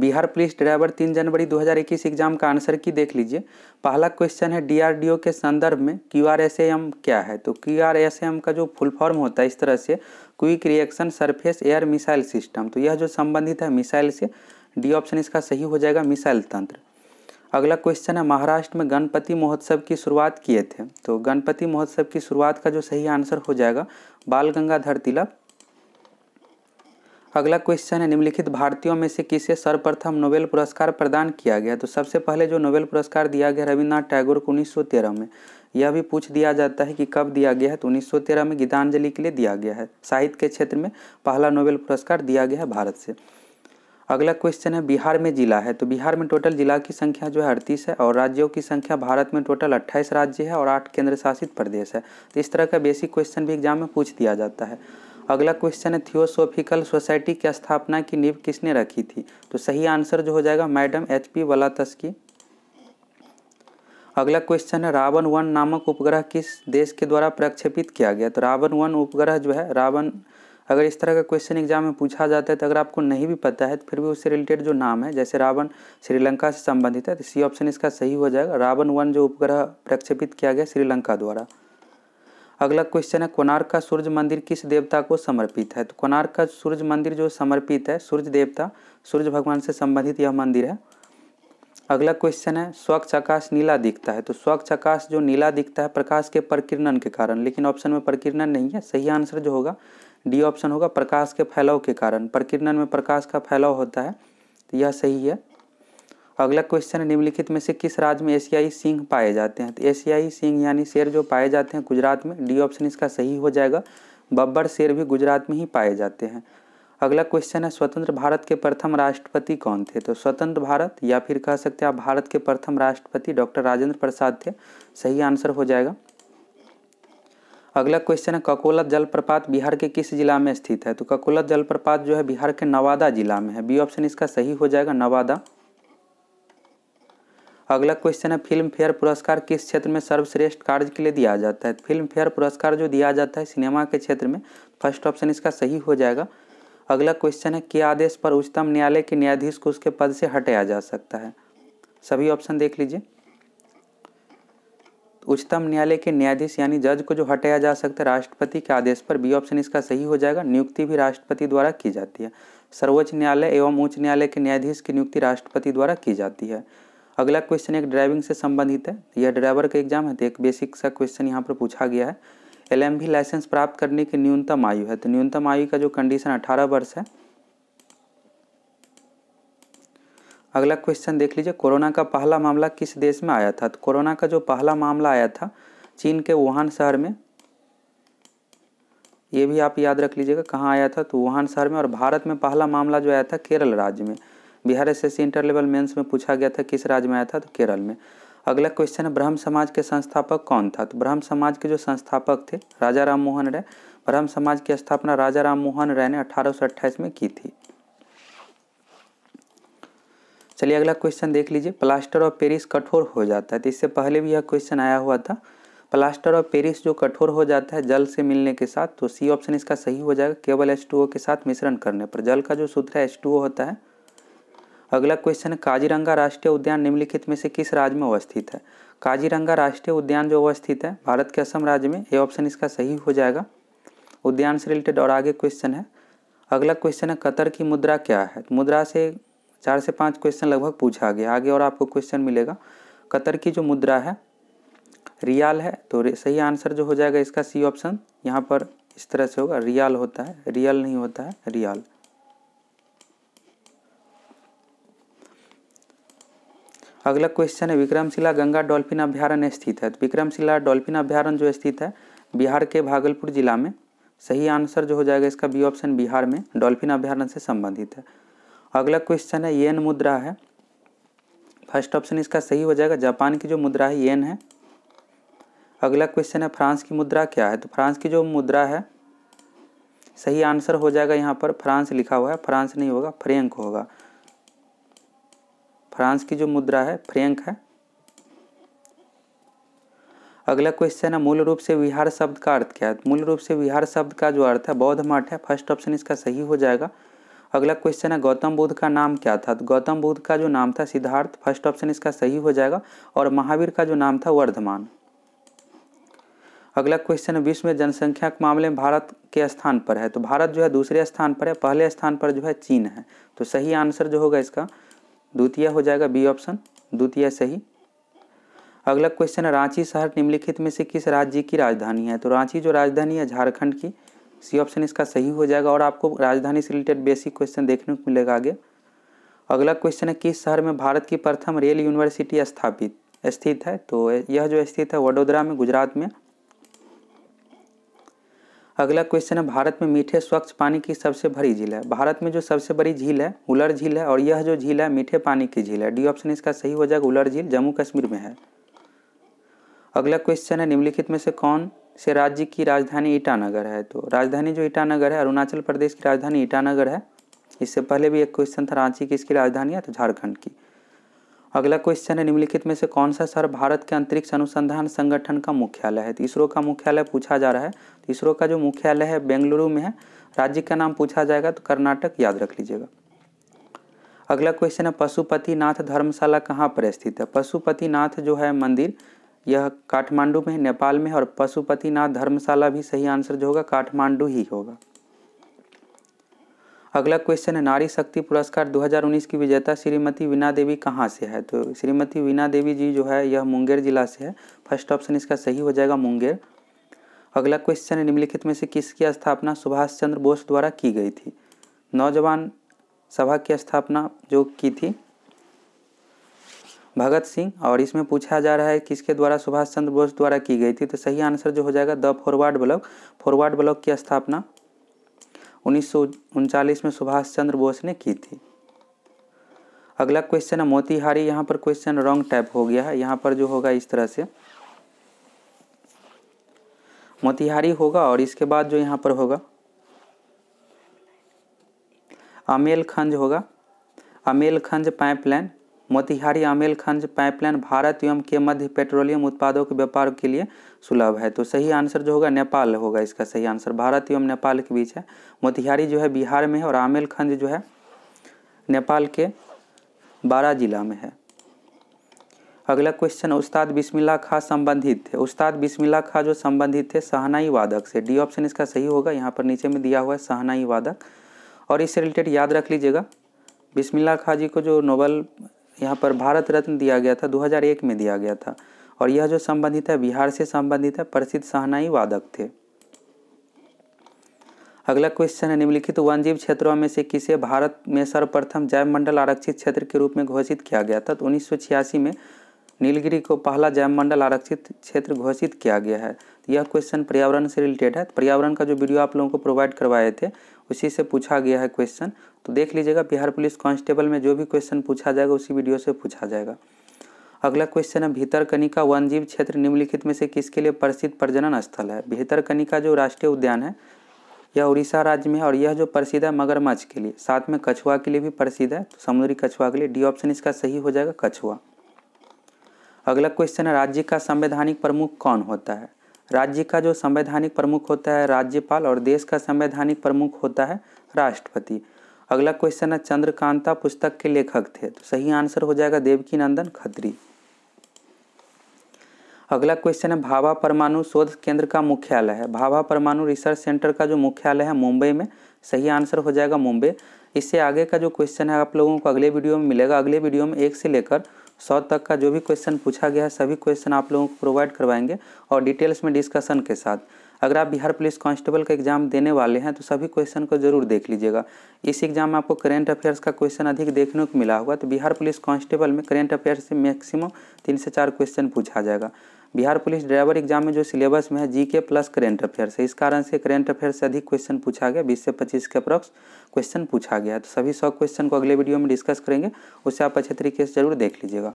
Bihar police driver तीन जनवरी 2021 exam का answer की देख लीजिए पहला क्वेश्चन है डीआरडीओ के संदर्भ में क्यू आर एस एम क्या है तो क्यू आर एस एम का जो फुल फॉर्म होता है इस तरह से quick reaction surface air missile system तो यह जो संबंधित है मिसाइल से डी ऑप्शन इसका सही हो जाएगा मिसाइल तंत्र अगला क्वेश्चन है महाराष्ट्र में गणपति महोत्सव की शुरुआत किए थे तो गणपति महोत्सव की शुरुआत का जो सही आंसर हो जाएगा बाल गंगाधर तिलक अगला क्वेश्चन है निम्नलिखित भारतीयों में से किसे सर्वप्रथम नोबेल पुरस्कार प्रदान किया गया तो सबसे पहले जो नोबेल पुरस्कार दिया गया रविन्द्रनाथ टैगोर को उन्नीस में यह भी पूछ दिया जाता है कि कब दिया गया है तो उन्नीस में गीतांजलि के लिए दिया गया है साहित्य के क्षेत्र में पहला नोबेल पुरस्कार दिया गया है भारत से अगला क्वेश्चन है बिहार में जिला है तो बिहार में टोटल जिला की संख्या जो है अड़तीस है और राज्यों की संख्या भारत में टोटल अट्ठाईस राज्य है और आठ केंद्र शासित प्रदेश है तो इस तरह का बेसिक क्वेश्चन भी एग्जाम में पूछ दिया जाता है अगला क्वेश्चन है थियोसोफिकल सोसाइटी की स्थापना की नींव किसने रखी थी तो सही आंसर जो हो जाएगा मैडम एच पी की अगला क्वेश्चन है रावण वन नामक उपग्रह किस देश के द्वारा प्रक्षेपित किया गया तो रावण वन उपग्रह जो है रावण अगर इस तरह का क्वेश्चन एग्जाम में पूछा जाता है तो अगर आपको नहीं भी पता है तो फिर भी उससे रिलेटेड जो नाम है जैसे रावण श्रीलंका से संबंधित है तो सी ऑप्शन इसका सही हो जाएगा रावण वन जो उपग्रह प्रक्षेपित किया गया श्रीलंका द्वारा अगला क्वेश्चन है कोणार्क का सूर्य मंदिर किस देवता को समर्पित है तो कोणार्क का सूर्य मंदिर जो समर्पित है सूर्य देवता सूर्य भगवान से संबंधित यह मंदिर है अगला क्वेश्चन है स्वच्छ आकाश नीला दिखता है तो स्वच्छ आकाश जो नीला दिखता है प्रकाश के प्रकीर्णन के कारण लेकिन ऑप्शन में प्रकीर्णन नहीं है सही आंसर जो होगा डी ऑप्शन होगा प्रकाश के फैलाव के कारण प्रकीर्णन में प्रकाश का फैलाव होता है तो यह सही है अगला क्वेश्चन है निम्नलिखित में से किस राज्य में एशियाई सिंह पाए जाते हैं तो एशियाई सिंह यानी शेर जो पाए जाते हैं गुजरात में डी ऑप्शन इसका सही हो जाएगा बब्बर शेर भी गुजरात में ही पाए जाते हैं अगला क्वेश्चन है स्वतंत्र भारत के प्रथम राष्ट्रपति कौन थे तो स्वतंत्र भारत या फिर कह सकते हैं आप भारत के प्रथम राष्ट्रपति डॉक्टर राजेंद्र प्रसाद थे सही आंसर हो जाएगा अगला क्वेश्चन है ककोलत जलप्रपात बिहार के किस जिला में स्थित है तो ककोलत जलप्रपात जो है बिहार के नवादा जिला में है बी ऑप्शन इसका सही हो जाएगा नवादा अगला क्वेश्चन है फिल्म फेयर पुरस्कार किस क्षेत्र में सर्वश्रेष्ठ कार्य के लिए दिया जाता है फिल्म फेयर पुरस्कार जो दिया जाता है सिनेमा के क्षेत्र में फर्स्ट ऑप्शन इसका सही हो जाएगा अगला क्वेश्चन है के आदेश पर उच्चतम न्यायालय के न्यायाधीश को उसके पद से हटाया जा सकता है सभी ऑप्शन देख लीजिए उच्चतम न्यायालय के न्यायाधीश यानी जज को जो हटाया जा सकता है राष्ट्रपति के आदेश पर बी ऑप्शन इसका सही हो जाएगा नियुक्ति भी राष्ट्रपति द्वारा की जाती है सर्वोच्च न्यायालय एवं उच्च न्यायालय के न्यायाधीश की नियुक्ति राष्ट्रपति द्वारा की जाती है अगला क्वेश्चन एक ड्राइविंग से संबंधित है यह ड्राइवर का एग्जाम है तो एक बेसिक सा क्वेश्चन यहाँ पर पूछा गया है एल लाइसेंस प्राप्त करने की न्यूनतम आयु है तो न्यूनतम आयु का जो कंडीशन अठारह वर्ष है अगला क्वेश्चन देख लीजिए कोरोना का पहला मामला किस देश में आया था तो कोरोना का जो पहला मामला आया था चीन के वुहान शहर में ये भी आप याद रख लीजिएगा कहाँ आया था तो वुहान शहर में और भारत में पहला मामला जो आया था केरल राज्य में Bihar SSC inter level mains में पूछा गया था किस राज्य में आया था तो केरल में अगला क्वेश्चन है ब्रह्म समाज के संस्थापक कौन था तो ब्रह्म समाज के जो संस्थापक थे राजा राम मोहन राय ब्रह्म समाज की स्थापना राजा राम मोहन राय ने अठारह में की थी चलिए अगला क्वेश्चन देख लीजिए प्लास्टर ऑफ पेरिस कठोर हो जाता है तो इससे पहले भी यह क्वेश्चन आया हुआ था प्लास्टर ऑफ पेरिस जो कठोर हो जाता है जल से मिलने के साथ तो सी ऑप्शन इसका सही हो जाएगा केवल एच के साथ मिश्रण करने पर जल का जो सूत्र है एच होता है अगला क्वेश्चन है काजीरंगा राष्ट्रीय उद्यान निम्नलिखित में से किस राज्य में अवस्थित है काजीरंगा राष्ट्रीय उद्यान जो अवस्थित है भारत के असम राज्य में ये ऑप्शन इसका सही हो जाएगा उद्यान से रिलेटेड और आगे क्वेश्चन है अगला क्वेश्चन है कतर की मुद्रा क्या है तो मुद्रा से चार से पाँच क्वेश्चन लगभग पूछा गया आगे और आपको क्वेश्चन मिलेगा कतर की जो मुद्रा है रियाल है तो सही आंसर जो हो जाएगा इसका सी ऑप्शन यहाँ पर इस तरह से होगा रियाल होता है रियल नहीं होता है रियाल अगला क्वेश्चन है विक्रमशिला गंगा डॉल्फिन अभ्यारण्य स्थित है तो विक्रमशिला डॉल्फिन अभ्यारण जो स्थित है बिहार के भागलपुर जिला में सही आंसर जो हो जाएगा इसका बी ऑप्शन बिहार में डॉल्फिन अभ्यारण्य से संबंधित है अगला क्वेश्चन है येन मुद्रा है फर्स्ट ऑप्शन इसका सही हो जाएगा जापान की जो मुद्रा है येन है अगला क्वेश्चन है फ्रांस की मुद्रा क्या है तो फ्रांस की जो मुद्रा है सही आंसर हो जाएगा यहाँ पर फ्रांस लिखा हुआ है फ्रांस नहीं होगा फ्रेंक होगा फ्रांस की जो मुद्रा है फ्रेंक है अगला क्वेश्चन है मूल रूप से विहार शब्द का अर्थ क्या है मूल रूप से विहार शब्द का जो अर्थ है बौद्ध मठ है फर्स्ट ऑप्शन इसका सही हो जाएगा अगला क्वेश्चन है गौतम बुद्ध का नाम क्या था तो गौतम बुद्ध का जो नाम था सिद्धार्थ फर्स्ट ऑप्शन इसका सही हो जाएगा और महावीर का जो नाम था वर्धमान अगला क्वेश्चन है विश्व में जनसंख्या के मामले में भारत के स्थान पर है तो भारत जो है दूसरे स्थान पर है पहले स्थान पर जो है चीन है तो सही आंसर जो होगा इसका द्वितीय हो जाएगा बी ऑप्शन द्वितीय सही अगला क्वेश्चन है रांची शहर निम्नलिखित में से किस राज्य की राजधानी है तो रांची जो राजधानी है झारखंड की सी ऑप्शन इसका सही हो जाएगा और आपको राजधानी से रिलेटेड बेसिक क्वेश्चन देखने को मिलेगा आगे अगला क्वेश्चन है किस शहर में भारत की प्रथम रेल यूनिवर्सिटी स्थापित स्थित है तो यह जो स्थित है वडोदरा में गुजरात में अगला क्वेश्चन है भारत में मीठे स्वच्छ पानी की सबसे बड़ी झील है भारत में जो सबसे बड़ी झील है उलर झील है और यह जो झील है मीठे पानी की झील है डी ऑप्शन इसका सही हो जाएगा उलर झील जम्मू कश्मीर में है अगला क्वेश्चन है निम्नलिखित में से कौन से राज्य की राजधानी ईटानगर है तो राजधानी जो ईटानगर है अरुणाचल प्रदेश की राजधानी ईटानगर है इससे पहले भी एक क्वेश्चन था रांची की इसकी राजधानी है तो झारखंड की अगला क्वेश्चन है निम्नलिखित में से कौन सा शहर भारत के अंतरिक्ष अनुसंधान संगठन का मुख्यालय है तो इसरो का मुख्यालय पूछा जा रहा है तो इसरो का जो मुख्यालय है बेंगलुरु में है राज्य का नाम पूछा जाएगा तो कर्नाटक याद रख लीजिएगा अगला क्वेश्चन है पशुपतिनाथ धर्मशाला कहाँ पर स्थित है पशुपतिनाथ जो है मंदिर यह काठमांडू में नेपाल में और पशुपतिनाथ धर्मशाला भी सही आंसर जो होगा काठमांडू ही होगा अगला क्वेश्चन है नारी शक्ति पुरस्कार 2019 की विजेता श्रीमती वीना देवी कहाँ से है तो श्रीमती वीना देवी जी जो है यह मुंगेर जिला से है फर्स्ट ऑप्शन इसका सही हो जाएगा मुंगेर अगला क्वेश्चन है निम्नलिखित में से किसकी स्थापना सुभाष चंद्र बोस द्वारा की गई थी नौजवान सभा की स्थापना जो की थी भगत सिंह और इसमें पूछा जा रहा है किसके द्वारा सुभाष चंद्र बोस द्वारा की गई थी तो सही आंसर जो हो जाएगा the forward block forward block की स्थापना उन्नीस में सुभाष चंद्र बोस ने की थी अगला क्वेश्चन है मोतिहारी यहाँ पर क्वेश्चन रॉन्ग टाइप हो गया है यहाँ पर जो होगा इस तरह से मोतिहारी होगा और इसके बाद जो यहाँ पर होगा अमेल खंज होगा Amlekhganj pipeline Motihari Amlekhganj pipeline Bharat एवं के मध्य पेट्रोलियम उत्पादों के व्यापार के लिए सुलभ है तो सही आंसर जो होगा नेपाल होगा इसका सही आंसर भारत एवं नेपाल के बीच है मोतिहारी जो है बिहार में है और आमेलखंज जो है नेपाल के बारह जिला में है अगला क्वेश्चन उस्ताद बिस्मिल्ला खां संबंधित थे उस्ताद बिस्मिल्ला खां जो संबंधित थे सहनाई वादक से डी ऑप्शन इसका सही होगा यहाँ पर नीचे में दिया हुआ है सहनाई वादक और इससे रिलेटेड याद रख लीजिएगा बिस्मिल्ला खां जी को जो नोबल यहाँ पर भारत रत्न दिया गया था 2001 में दिया गया था और यह जो संबंधित है बिहार से संबंधित है प्रसिद्ध सहनाई वादक थे अगला क्वेश्चन है निम्नलिखित जीव क्षेत्रों में से किसे भारत में सर्वप्रथम जैव मंडल आरक्षित क्षेत्र के रूप में घोषित किया गया था तो उन्नीस में नीलगिरी को पहला जैव मंडल आरक्षित क्षेत्र घोषित किया गया है तो यह क्वेश्चन पर्यावरण से रिलेटेड है तो पर्यावरण का जो वीडियो आप लोगों को प्रोवाइड करवाए थे उसी से पूछा गया है क्वेश्चन तो देख लीजिएगा बिहार पुलिस कांस्टेबल में जो भी क्वेश्चन पूछा जाएगा उसी वीडियो से पूछा जाएगा अगला क्वेश्चन है भीतरकनिका जीव क्षेत्र निम्नलिखित में से किसके लिए प्रसिद्ध प्रजनन स्थल है भीतरकनिका जो राष्ट्रीय उद्यान है यह उड़ीसा राज्य में है और यह जो प्रसिद्ध है मगरमच्छ के लिए साथ में कछुआ के लिए भी प्रसिद्ध है तो समुद्री कछुआ के लिए डी ऑप्शन इसका सही हो जाएगा कछुआ अगला क्वेश्चन है राज्य का संवैधानिक प्रमुख कौन होता है राज्य का जो संवैधानिक प्रमुख होता है राज्यपाल और देश का संवैधानिक प्रमुख होता है राष्ट्रपति अगला क्वेश्चन है चंद्रकांता पुस्तक के लेखक थे तो सही आंसर हो जाएगा देवकी नंदन खत्री अगला क्वेश्चन है भाभा परमाणु शोध केंद्र का मुख्यालय है भाभा परमाणु रिसर्च सेंटर का जो मुख्यालय है मुंबई में सही आंसर हो जाएगा मुंबई इससे आगे का जो क्वेश्चन है आप लोगों को अगले वीडियो में मिलेगा अगले वीडियो में एक से लेकर सौ तक का जो भी क्वेश्चन पूछा गया है सभी क्वेश्चन आप लोगों को प्रोवाइड करवाएंगे और डिटेल्स में डिस्कशन के साथ अगर आप बिहार पुलिस कांस्टेबल का एग्जाम देने वाले हैं तो सभी क्वेश्चन को जरूर देख लीजिएगा इस एग्जाम में आपको करेंट अफेयर्स का क्वेश्चन अधिक देखने को मिला होगा तो बिहार पुलिस कांस्टेबल में करेंट अफेयर्स से मैक्सिमम तीन से चार क्वेश्चन पूछा जाएगा बिहार पुलिस ड्राइवर एग्जाम में जो सिलेबस में है जीके प्लस करेंट अफेयर्स है इस कारण से करेंट अफेयर से अधिक क्वेश्चन पूछा गया बीस से पच्चीस के अप्रॉक्स क्वेश्चन पूछा गया तो सभी सौ क्वेश्चन को अगले वीडियो में डिस्कस करेंगे उससे आप अच्छे तरीके से जरूर देख लीजिएगा